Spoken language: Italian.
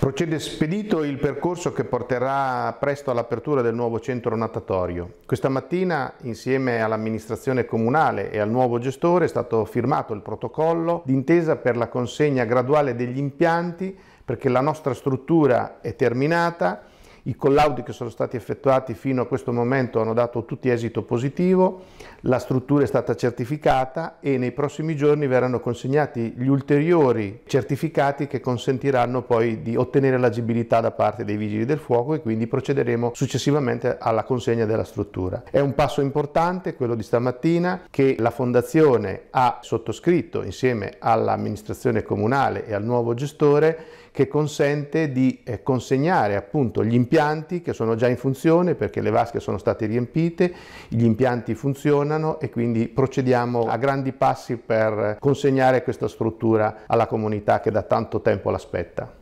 Procede spedito il percorso che porterà presto all'apertura del nuovo centro natatorio. Questa mattina, insieme all'amministrazione comunale e al nuovo gestore, è stato firmato il protocollo d'intesa per la consegna graduale degli impianti perché la nostra struttura è terminata i collaudi che sono stati effettuati fino a questo momento hanno dato tutti esito positivo, la struttura è stata certificata e nei prossimi giorni verranno consegnati gli ulteriori certificati che consentiranno poi di ottenere l'agibilità da parte dei vigili del fuoco e quindi procederemo successivamente alla consegna della struttura. È un passo importante quello di stamattina che la Fondazione ha sottoscritto insieme all'amministrazione comunale e al nuovo gestore che consente di eh, consegnare appunto gli impianti impianti che sono già in funzione perché le vasche sono state riempite, gli impianti funzionano e quindi procediamo a grandi passi per consegnare questa struttura alla comunità che da tanto tempo l'aspetta.